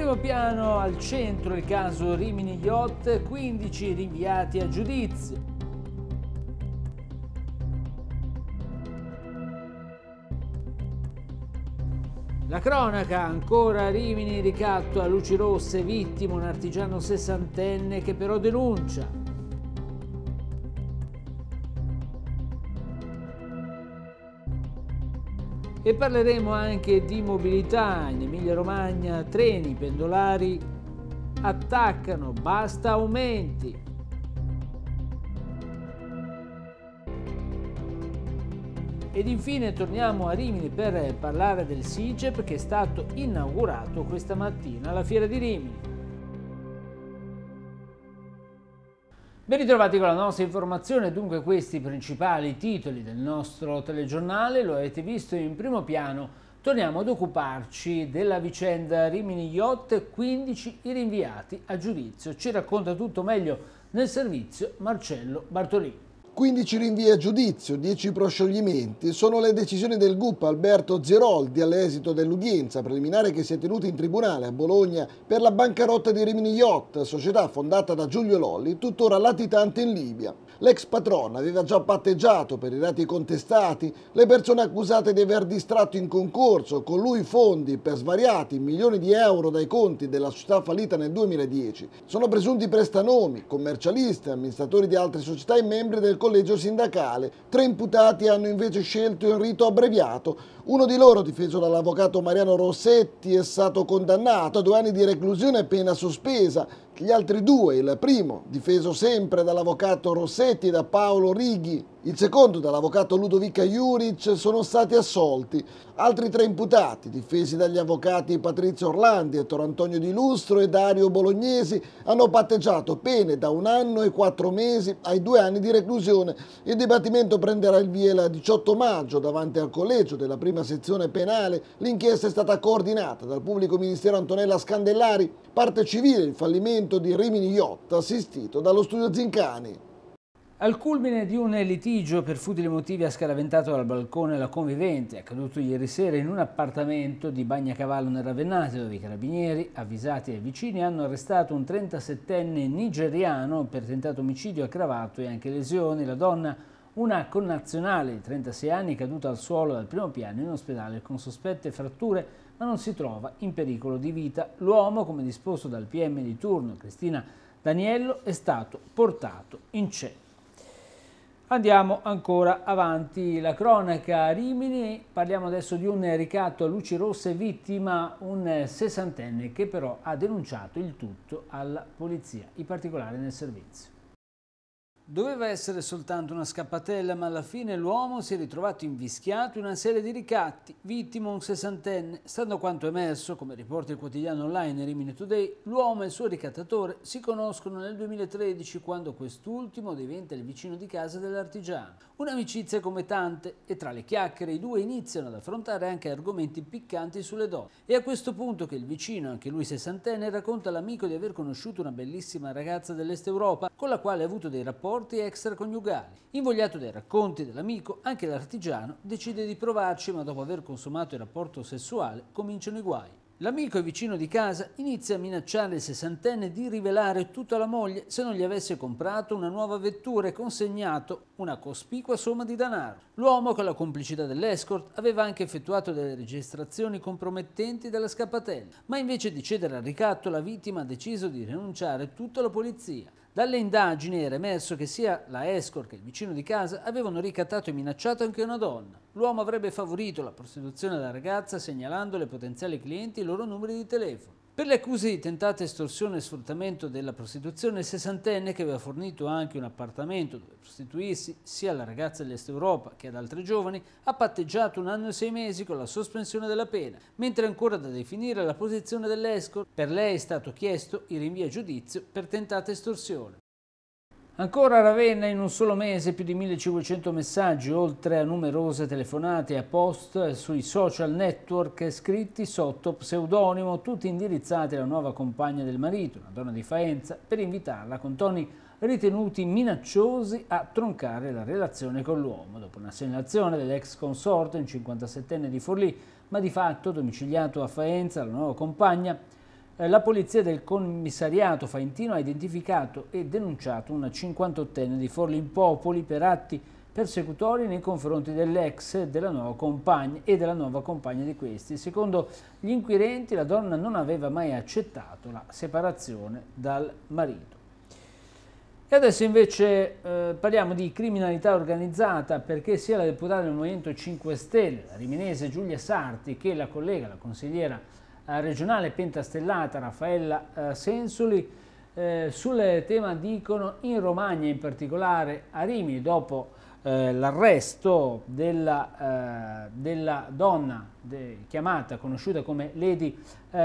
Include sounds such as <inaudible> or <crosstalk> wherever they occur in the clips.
Primo piano al centro il caso Rimini Yacht, 15 rinviati a giudizio. La cronaca, ancora Rimini ricatto a luci rosse, vittima un artigiano sessantenne che però denuncia. E parleremo anche di mobilità. In Emilia-Romagna treni pendolari attaccano, basta aumenti. Ed infine torniamo a Rimini per parlare del SIGEP che è stato inaugurato questa mattina alla Fiera di Rimini. Ben ritrovati con la nostra informazione, dunque questi principali titoli del nostro telegiornale lo avete visto in primo piano, torniamo ad occuparci della vicenda Rimini Yacht, 15 i rinviati a giudizio, ci racconta tutto meglio nel servizio Marcello Bartolini. 15 rinvii a giudizio, 10 proscioglimenti sono le decisioni del GUP Alberto Ziroldi all'esito dell'udienza preliminare che si è tenuta in tribunale a Bologna per la bancarotta di Rimini Yacht, società fondata da Giulio Lolli, tuttora latitante in Libia. L'ex patrona aveva già patteggiato per i reati contestati le persone accusate di aver distratto in concorso con lui fondi per svariati milioni di euro dai conti della società fallita nel 2010. Sono presunti prestanomi, commercialisti, amministratori di altre società e membri del collegio sindacale. Tre imputati hanno invece scelto il rito abbreviato. Uno di loro, difeso dall'avvocato Mariano Rossetti, è stato condannato a due anni di reclusione e pena sospesa gli altri due, il primo difeso sempre dall'avvocato Rossetti e da Paolo Righi, il secondo dall'avvocato Ludovica Juric, sono stati assolti. Altri tre imputati, difesi dagli avvocati Patrizio Orlandi, Ettore Antonio Di Lustro e Dario Bolognesi, hanno patteggiato pene da un anno e quattro mesi ai due anni di reclusione. Il dibattimento prenderà il via il 18 maggio davanti al collegio della prima sezione penale. L'inchiesta è stata coordinata dal pubblico ministero Antonella Scandellari, parte civile, il fallimento evento di Rimini Yacht assistito dallo studio Zincani. Al culmine di un litigio per futili motivi ha scaraventato dal balcone la convivente, accaduto ieri sera in un appartamento di Bagnacavallo nel Ravennate, dove i carabinieri, avvisati ai vicini, hanno arrestato un 37enne nigeriano per tentato omicidio aggravato e anche lesioni. La donna una connazionale di 36 anni caduta al suolo dal primo piano in ospedale con sospette fratture ma non si trova in pericolo di vita. L'uomo, come disposto dal PM di turno Cristina Daniello, è stato portato in centro. Andiamo ancora avanti, la cronaca a Rimini, parliamo adesso di un ricatto a luci rosse vittima, un sessantenne che però ha denunciato il tutto alla polizia, in particolare nel servizio. Doveva essere soltanto una scappatella, ma alla fine l'uomo si è ritrovato invischiato in una serie di ricatti, vittima un sessantenne. Stando a quanto emerso, come riporta il quotidiano online Rimini Today, l'uomo e il suo ricattatore si conoscono nel 2013 quando quest'ultimo diventa il vicino di casa dell'artigiano. Un'amicizia come tante e tra le chiacchiere i due iniziano ad affrontare anche argomenti piccanti sulle donne. È a questo punto che il vicino, anche lui sessantenne, racconta all'amico di aver conosciuto una bellissima ragazza dell'Est Europa con la quale ha avuto dei rapporti rapporti extraconiugali. Invogliato dai racconti dell'amico, anche l'artigiano decide di provarci, ma dopo aver consumato il rapporto sessuale cominciano i guai. L'amico e vicino di casa inizia a minacciare il sessantenne di rivelare tutto alla moglie se non gli avesse comprato una nuova vettura e consegnato una cospicua somma di denaro. L'uomo, con la complicità dell'escort, aveva anche effettuato delle registrazioni compromettenti della scappatella, ma invece di cedere al ricatto la vittima ha deciso di rinunciare tutto alla polizia. Dalle indagini era emerso che sia la escort che il vicino di casa avevano ricattato e minacciato anche una donna. L'uomo avrebbe favorito la prostituzione della ragazza segnalando alle potenziali clienti i loro numeri di telefono. Per le accuse di tentata estorsione e sfruttamento della prostituzione, il sessantenne che aveva fornito anche un appartamento dove prostituirsi sia alla ragazza dell'Est Europa che ad altri giovani, ha patteggiato un anno e sei mesi con la sospensione della pena, mentre ancora da definire la posizione dell'escort. Per lei è stato chiesto il rinvio a giudizio per tentata estorsione. Ancora Ravenna in un solo mese più di 1500 messaggi, oltre a numerose telefonate e post sui social network scritti sotto pseudonimo, tutti indirizzati alla nuova compagna del marito, una donna di Faenza, per invitarla con toni ritenuti minacciosi a troncare la relazione con l'uomo, dopo una segnalazione dell'ex consorte, un 57enne di Forlì, ma di fatto domiciliato a Faenza, la nuova compagna, eh, la polizia del commissariato Faentino ha identificato e denunciato una 58enne di Forli Popoli per atti persecutori nei confronti dell'ex e della nuova compagna e della nuova compagna di questi. Secondo gli inquirenti la donna non aveva mai accettato la separazione dal marito. E adesso invece eh, parliamo di criminalità organizzata perché sia la deputata del Movimento 5 Stelle, la riminese Giulia Sarti, che la collega, la consigliera eh, regionale pentastellata Raffaella eh, Sensoli eh, sul tema dicono in Romagna, in particolare a Rimini, dopo l'arresto della, della, donna de, chiamata, conosciuta come Lady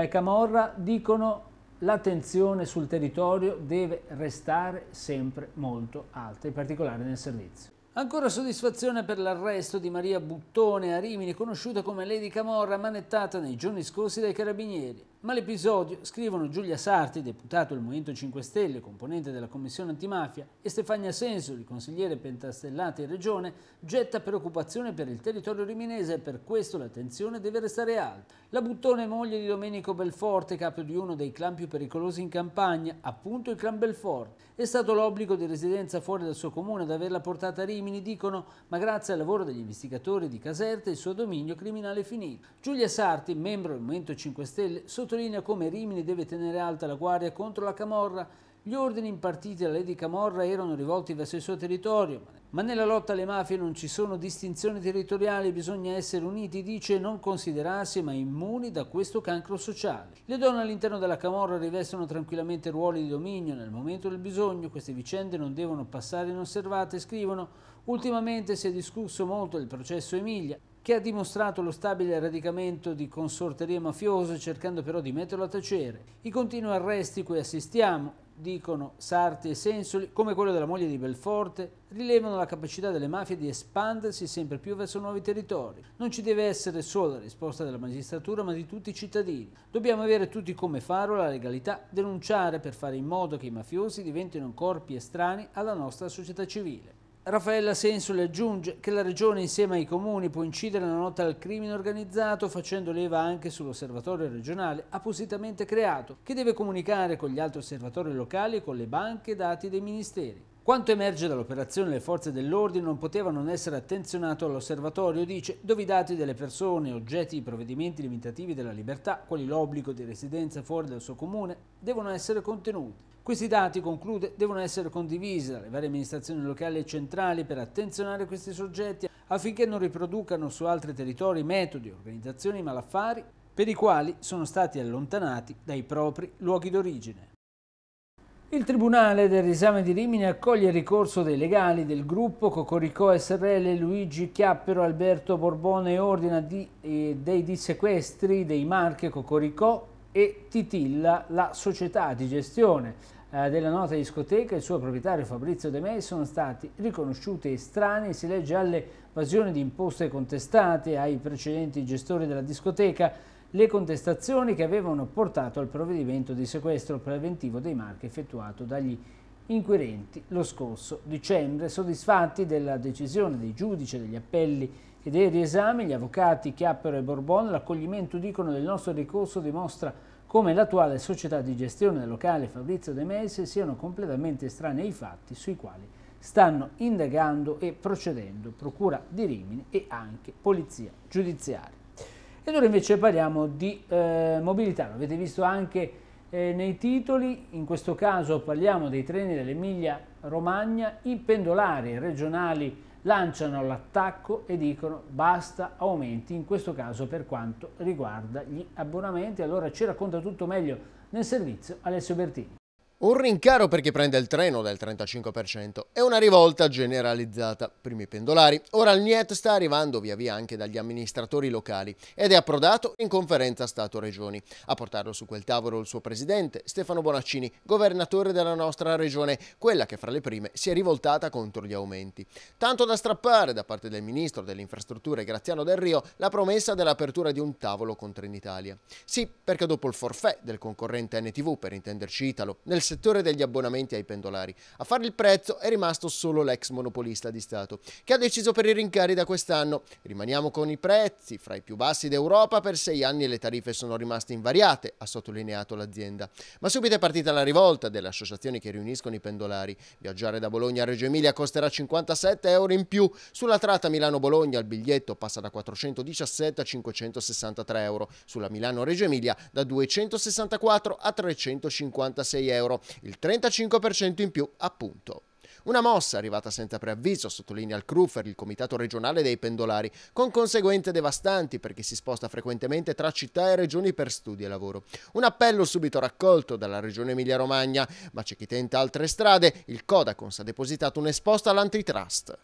Camorra, dicono l'attenzione sul territorio deve restare sempre molto alta, in particolare nel servizio. Ancora soddisfazione per l'arresto di Maria Buttone a Rimini, conosciuta come Lady Camorra, manettata nei giorni scorsi dai carabinieri ma l'episodio, scrivono Giulia Sarti, deputato del Movimento 5 Stelle, componente della Commissione Antimafia, e Stefania Sensori, consigliere pentastellata in Regione, getta preoccupazione per il territorio riminese e per questo l'attenzione deve restare alta. La Buttone moglie di Domenico Belforte, capo di uno dei clan più pericolosi in campagna, appunto il clan Belforte. È stato l'obbligo di residenza fuori dal suo comune ad averla portata a Rimini, dicono, ma grazie al lavoro degli investigatori di Caserta il suo dominio criminale è finito. Giulia Sarti, membro del Movimento 5 Stelle, sotto sottolinea come Rimini deve tenere alta la guardia contro la Camorra. Gli ordini impartiti da Lady Camorra erano rivolti verso il suo territorio, ma nella lotta alle mafie non ci sono distinzioni territoriali, bisogna essere uniti, dice, e non considerarsi mai immuni da questo cancro sociale. Le donne all'interno della Camorra rivestono tranquillamente ruoli di dominio, nel momento del bisogno queste vicende non devono passare inosservate, scrivono. Ultimamente si è discusso molto del processo Emilia, che ha dimostrato lo stabile radicamento di consorterie mafiose cercando però di metterlo a tacere. I continui arresti cui assistiamo, dicono Sarti e Sensoli, come quello della moglie di Belforte, rilevano la capacità delle mafie di espandersi sempre più verso nuovi territori. Non ci deve essere solo la risposta della magistratura, ma di tutti i cittadini. Dobbiamo avere tutti come faro la legalità, denunciare per fare in modo che i mafiosi diventino corpi estranei alla nostra società civile. Raffaella Sensoli aggiunge che la Regione insieme ai comuni può incidere nella lotta al crimine organizzato facendo leva anche sull'osservatorio regionale appositamente creato che deve comunicare con gli altri osservatori locali e con le banche dati dei ministeri. Quanto emerge dall'operazione le forze dell'ordine non potevano non essere attenzionato all'osservatorio, dice, dove i dati delle persone oggetti di provvedimenti limitativi della libertà, quali l'obbligo di residenza fuori dal suo comune, devono essere contenuti. Questi dati, conclude, devono essere condivisi dalle varie amministrazioni locali e centrali per attenzionare questi soggetti affinché non riproducano su altri territori metodi, organizzazioni, malaffari per i quali sono stati allontanati dai propri luoghi d'origine. Il Tribunale del Risame di Rimini accoglie il ricorso dei legali del gruppo Cocoricò SRL Luigi Chiappero Alberto Borbone e ordina di, eh, dei dissequestri dei marche Cocoricò e Titilla la società di gestione. Eh, della nota discoteca e il suo proprietario Fabrizio De Mei sono stati riconosciuti estranei, si legge alle evasioni di imposte contestate ai precedenti gestori della discoteca, le contestazioni che avevano portato al provvedimento di sequestro preventivo dei marchi effettuato dagli inquirenti lo scorso dicembre. Soddisfatti della decisione dei giudici degli appelli e dei riesami, gli avvocati Chiappero e Borbon, l'accoglimento dicono del nostro ricorso dimostra come l'attuale società di gestione locale Fabrizio De Mese siano completamente estranei ai fatti sui quali stanno indagando e procedendo Procura di Rimini e anche Polizia Giudiziaria. Ed ora invece parliamo di eh, mobilità, lo avete visto anche eh, nei titoli, in questo caso parliamo dei treni dell'Emilia Romagna, i pendolari regionali lanciano l'attacco e dicono basta aumenti, in questo caso per quanto riguarda gli abbonamenti. Allora ci racconta tutto meglio nel servizio Alessio Bertini. Un rincaro per chi prende il treno del 35% e una rivolta generalizzata. Primi pendolari. Ora il NIET sta arrivando via via anche dagli amministratori locali ed è approdato in conferenza Stato-Regioni. A portarlo su quel tavolo il suo presidente, Stefano Bonaccini, governatore della nostra regione, quella che fra le prime si è rivoltata contro gli aumenti. Tanto da strappare da parte del ministro delle infrastrutture Graziano Del Rio la promessa dell'apertura di un tavolo con Trenitalia. Sì, perché dopo il forfè del concorrente NTV, per intenderci Italo, nel settore degli abbonamenti ai pendolari. A fare il prezzo è rimasto solo l'ex monopolista di Stato, che ha deciso per i rincari da quest'anno. Rimaniamo con i prezzi, fra i più bassi d'Europa, per sei anni le tariffe sono rimaste invariate, ha sottolineato l'azienda. Ma subito è partita la rivolta delle associazioni che riuniscono i pendolari. Viaggiare da Bologna a Reggio Emilia costerà 57 euro in più. Sulla tratta Milano-Bologna il biglietto passa da 417 a 563 euro, sulla Milano-Reggio Emilia da 264 a 356 euro euro, il 35% in più appunto. Una mossa arrivata senza preavviso, sottolinea il Crufer, il comitato regionale dei pendolari, con conseguenze devastanti per chi si sposta frequentemente tra città e regioni per studi e lavoro. Un appello subito raccolto dalla regione Emilia-Romagna, ma c'è chi tenta altre strade, il Codacons ha depositato un esposto all'antitrust.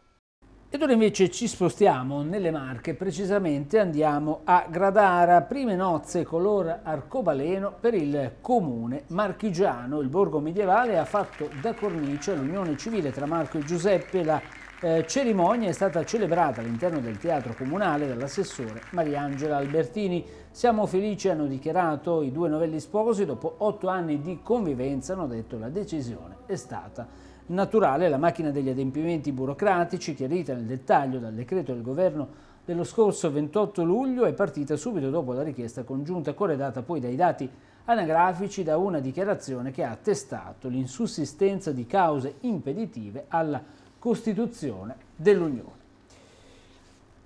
Ed ora invece ci spostiamo nelle Marche, precisamente andiamo a Gradara, prime nozze color arcobaleno per il comune marchigiano. Il borgo medievale ha fatto da cornice l'unione civile tra Marco e Giuseppe, la eh, cerimonia è stata celebrata all'interno del teatro comunale dall'assessore Mariangela Albertini. Siamo felici, hanno dichiarato i due novelli sposi, dopo otto anni di convivenza hanno detto la decisione è stata naturale la macchina degli adempimenti burocratici, chiarita nel dettaglio dal decreto del governo dello scorso 28 luglio, è partita subito dopo la richiesta congiunta, corredata poi dai dati anagrafici da una dichiarazione che ha attestato l'insussistenza di cause impeditive alla Costituzione dell'Unione.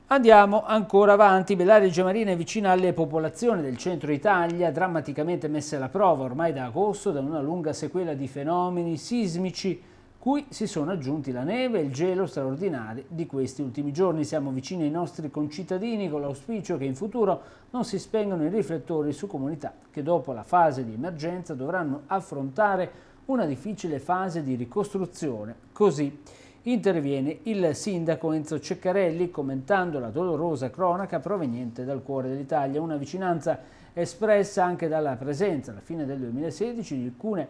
Andiamo ancora avanti, Bellaria Marina è vicina alle popolazioni del centro Italia, drammaticamente messe alla prova ormai da agosto da una lunga sequela di fenomeni sismici cui si sono aggiunti la neve e il gelo straordinari di questi ultimi giorni. Siamo vicini ai nostri concittadini con l'auspicio che in futuro non si spengano i riflettori su comunità che dopo la fase di emergenza dovranno affrontare una difficile fase di ricostruzione. Così interviene il sindaco Enzo Ceccarelli commentando la dolorosa cronaca proveniente dal cuore dell'Italia, una vicinanza espressa anche dalla presenza alla fine del 2016 di alcune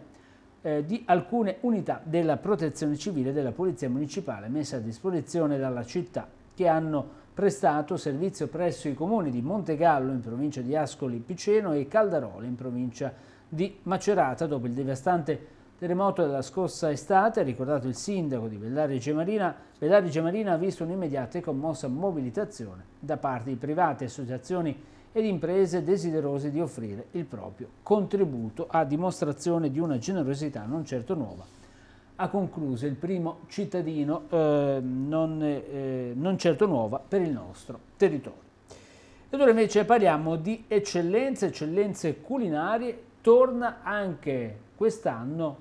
eh, di alcune unità della protezione civile della polizia municipale messe a disposizione dalla città che hanno prestato servizio presso i comuni di Montegallo in provincia di Ascoli Piceno e Caldarola in provincia di Macerata dopo il devastante terremoto della scorsa estate, ha ricordato il sindaco di Bellari Gemarina, Bellari Gemarina ha visto un'immediata e commossa mobilitazione da parte di private associazioni ed imprese desiderose di offrire il proprio contributo a dimostrazione di una generosità non certo nuova. Ha concluso il primo cittadino eh, non, eh, non certo nuova per il nostro territorio. Ed ora invece parliamo di eccellenze, eccellenze culinarie. Torna anche quest'anno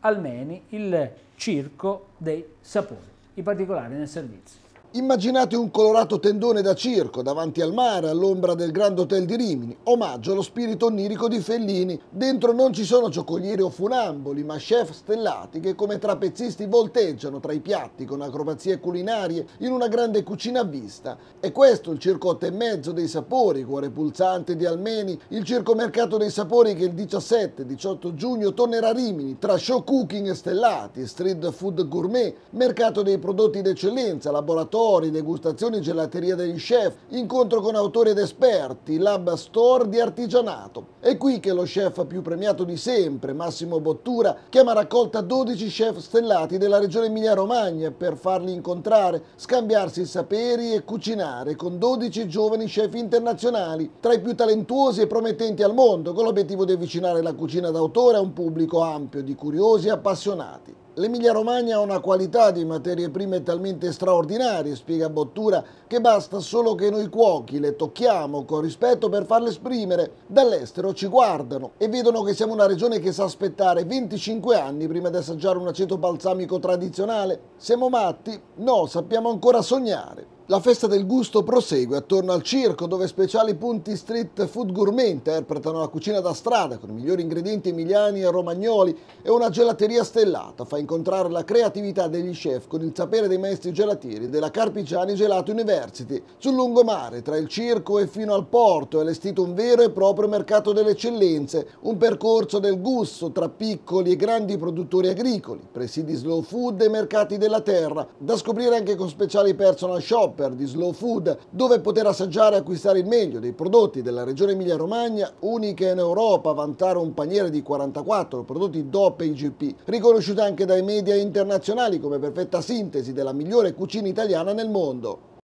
almeno il Circo dei Sapori, i particolari nel servizio. Immaginate un colorato tendone da circo davanti al mare, all'ombra del Grand Hotel di Rimini, omaggio allo spirito onirico di Fellini. Dentro non ci sono giocolieri o funamboli, ma chef stellati che come trapezzisti volteggiano tra i piatti con acrobazie culinarie in una grande cucina a vista. E questo il circo 8 e mezzo dei sapori, cuore pulsante di Almeni, il circomercato dei sapori che il 17-18 giugno tornerà a Rimini tra show cooking stellati, street food gourmet, mercato dei prodotti d'eccellenza, laboratorio laboratori, degustazioni, gelateria degli chef, incontro con autori ed esperti, lab store di artigianato. È qui che lo chef più premiato di sempre, Massimo Bottura, chiama raccolta 12 chef stellati della regione Emilia-Romagna per farli incontrare, scambiarsi saperi e cucinare con 12 giovani chef internazionali, tra i più talentuosi e promettenti al mondo, con l'obiettivo di avvicinare la cucina d'autore a un pubblico ampio di curiosi e appassionati. L'Emilia Romagna ha una qualità di materie prime talmente straordinarie, spiega Bottura, che basta solo che noi cuochi le tocchiamo con rispetto per farle esprimere. Dall'estero ci guardano e vedono che siamo una regione che sa aspettare 25 anni prima di assaggiare un aceto balsamico tradizionale. Siamo matti? No, sappiamo ancora sognare. La festa del gusto prosegue attorno al circo dove speciali punti street food gourmet interpretano la cucina da strada con i migliori ingredienti emiliani e romagnoli e una gelateria stellata fa incontrare la creatività degli chef con il sapere dei maestri gelatieri della Carpigiani Gelato University. Sul lungomare, tra il circo e fino al porto, è allestito un vero e proprio mercato delle eccellenze, un percorso del gusto tra piccoli e grandi produttori agricoli, presidi slow food e mercati della terra, da scoprire anche con speciali personal shop shopper di slow food dove poter assaggiare e acquistare il meglio dei prodotti della regione Emilia-Romagna, unica in Europa a vantare un paniere di 44 prodotti DOP e IGP, riconosciuta anche dai media internazionali come perfetta sintesi della migliore cucina italiana nel mondo.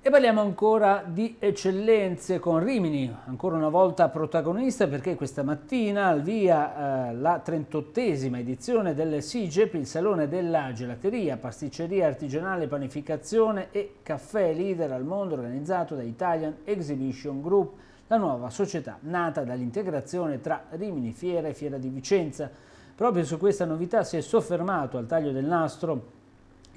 E parliamo ancora di eccellenze con Rimini, ancora una volta protagonista perché questa mattina al via eh, la 38esima edizione del SIGEP, il salone della gelateria, pasticceria artigianale, panificazione e caffè leader al mondo organizzato da Italian Exhibition Group, la nuova società nata dall'integrazione tra Rimini Fiera e Fiera di Vicenza. Proprio su questa novità si è soffermato al taglio del nastro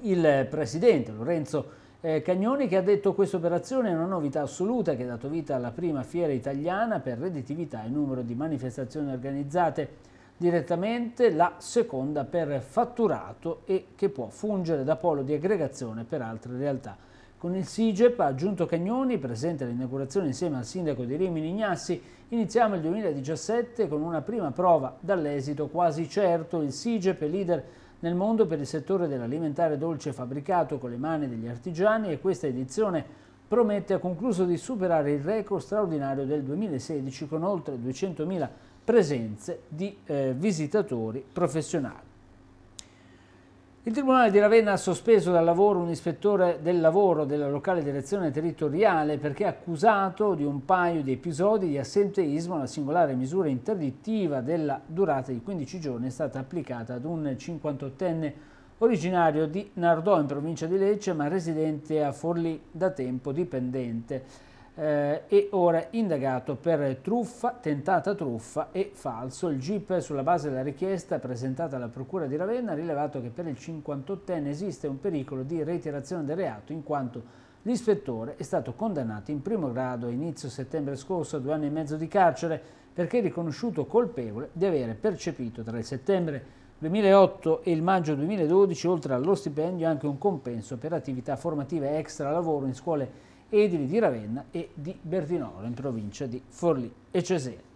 il presidente Lorenzo eh, Cagnoni che ha detto questa operazione è una novità assoluta che ha dato vita alla prima fiera italiana per redditività e numero di manifestazioni organizzate direttamente, la seconda per fatturato e che può fungere da polo di aggregazione per altre realtà. Con il SIGEP ha aggiunto Cagnoni, presente all'inaugurazione insieme al sindaco di Rimini Ignassi, iniziamo il 2017 con una prima prova dall'esito quasi certo. Il SIGEP è leader nel mondo per il settore dell'alimentare dolce fabbricato con le mani degli artigiani e questa edizione promette ha concluso di superare il record straordinario del 2016 con oltre 200.000 presenze di eh, visitatori professionali. Il Tribunale di Ravenna ha sospeso dal lavoro un ispettore del lavoro della locale direzione territoriale perché accusato di un paio di episodi di assenteismo la singolare misura interdittiva della durata di 15 giorni è stata applicata ad un 58enne originario di Nardò in provincia di Lecce ma residente a Forlì da tempo dipendente eh, è ora indagato per truffa, tentata truffa e falso. Il GIP sulla base della richiesta presentata alla Procura di Ravenna ha rilevato che per il 58enne esiste un pericolo di reiterazione del reato in quanto l'ispettore è stato condannato in primo grado a inizio settembre scorso a due anni e mezzo di carcere perché riconosciuto colpevole di avere percepito tra il settembre 2008 e il maggio 2012 oltre allo stipendio anche un compenso per attività formative extra lavoro in scuole edili di Ravenna e di Bertinoro in provincia di Forlì e Cesena.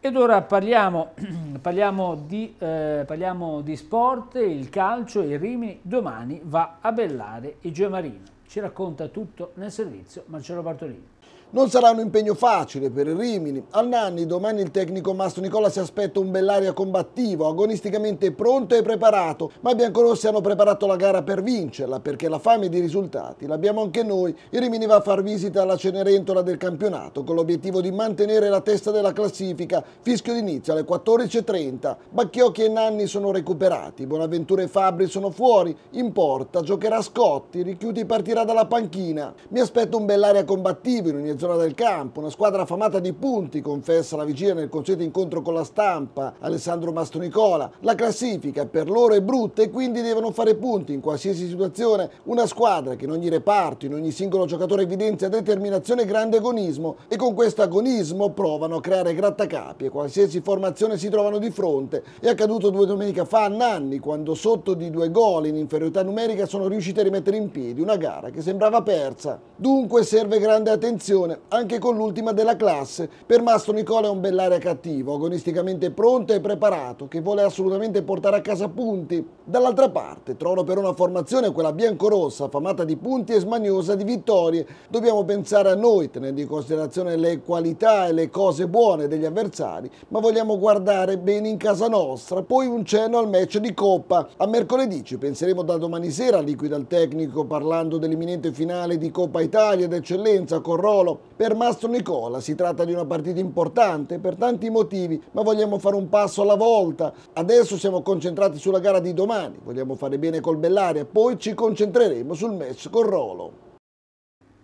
Ed ora parliamo, <clears throat> parliamo, di, eh, parliamo, di, sport, il calcio e il Rimini domani va a bellare i Giomarino. Ci racconta tutto nel servizio Marcello Bartolini. Non sarà un impegno facile per il Rimini. Al Nanni domani il tecnico Mastro Nicola si aspetta un bell'aria combattivo, agonisticamente pronto e preparato, ma i biancorossi hanno preparato la gara per vincerla perché la fame di risultati l'abbiamo anche noi. Il Rimini va a far visita alla Cenerentola del campionato con l'obiettivo di mantenere la testa della classifica. Fischio d'inizio alle 14.30. Bacchiocchi e Nanni sono recuperati, Bonaventura e Fabri sono fuori, in porta giocherà Scotti, Richiuti partirà dalla panchina. Mi aspetto un bell'aria combattivo in ogni zona del campo, una squadra affamata di punti, confessa la vigilia nel consueto incontro con la stampa, Alessandro Mastonicola. La classifica per loro è brutta e quindi devono fare punti in qualsiasi situazione. Una squadra che in ogni reparto, in ogni singolo giocatore evidenzia determinazione e grande agonismo e con questo agonismo provano a creare grattacapi e qualsiasi formazione si trovano di fronte. È accaduto due domenica fa a Nanni quando sotto di due gol in inferiorità numerica sono riusciti a rimettere in piedi una gara che sembrava persa. Dunque serve grande attenzione posizione anche con l'ultima della classe. Per Mastro Nicola è un bell'area cattivo, agonisticamente pronto e preparato, che vuole assolutamente portare a casa punti. Dall'altra parte trovo per una formazione quella biancorossa, affamata di punti e smaniosa di vittorie. Dobbiamo pensare a noi, tenendo in considerazione le qualità e le cose buone degli avversari, ma vogliamo guardare bene in casa nostra. Poi un cenno al match di Coppa. A mercoledì ci penseremo da domani sera, liquida il tecnico parlando dell'imminente finale di Coppa Italia d'eccellenza con Rolo per Mastro Nicola si tratta di una partita importante per tanti motivi, ma vogliamo fare un passo alla volta. Adesso siamo concentrati sulla gara di domani, vogliamo fare bene col Bellaria, poi ci concentreremo sul match con Rolo.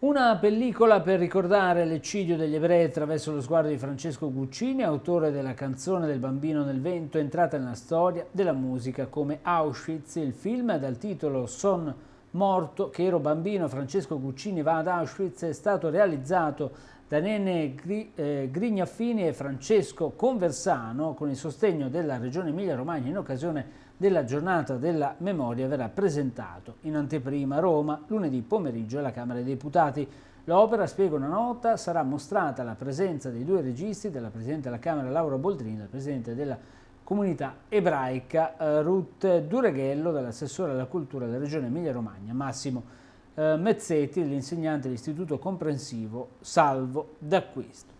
Una pellicola per ricordare l'eccidio degli ebrei attraverso lo sguardo di Francesco Guccini, autore della canzone del bambino nel vento, entrata nella storia della musica come Auschwitz. Il film dal titolo Son morto, che ero bambino, Francesco Guccini va ad Auschwitz, è stato realizzato da Nene eh, Grignaffini e Francesco Conversano con il sostegno della Regione Emilia-Romagna in occasione della giornata della memoria verrà presentato in anteprima a Roma lunedì pomeriggio alla Camera dei Deputati. L'opera, spiego una nota, sarà mostrata alla presenza dei due registi, della Presidente della Camera Laura Boldrini e della Presidente della comunità ebraica eh, Ruth Dureghello dell'assessore alla cultura della regione Emilia-Romagna, Massimo eh, Mezzeti, l'insegnante dell'istituto comprensivo Salvo d'Acquisto.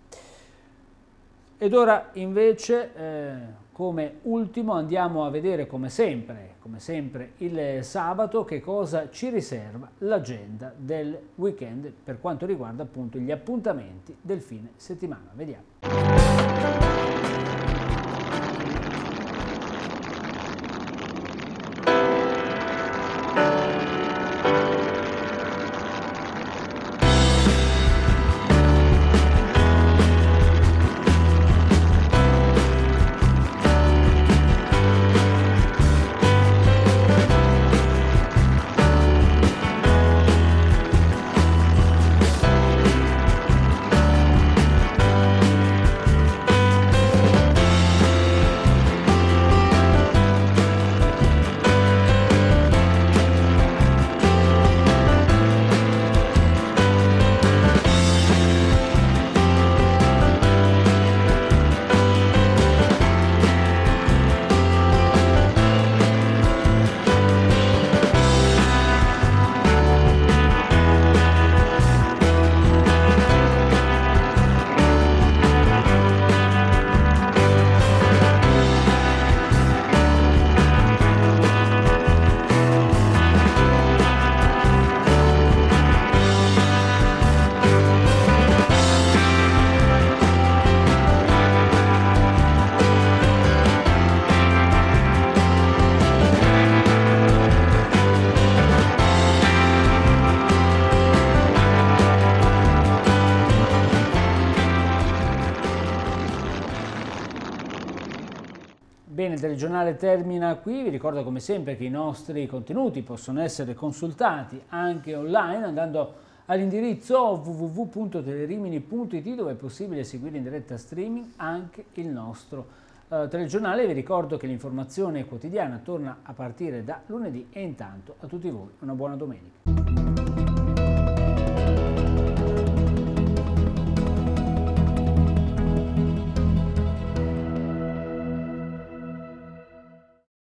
Ed ora invece eh, come ultimo andiamo a vedere come sempre, come sempre il sabato che cosa ci riserva l'agenda del weekend per quanto riguarda appunto gli appuntamenti del fine settimana. Vediamo. il telegiornale termina qui, vi ricordo come sempre che i nostri contenuti possono essere consultati anche online andando all'indirizzo www.telerimini.it dove è possibile seguire in diretta streaming anche il nostro eh, telegiornale. Vi ricordo che l'informazione quotidiana torna a partire da lunedì e intanto a tutti voi una buona domenica.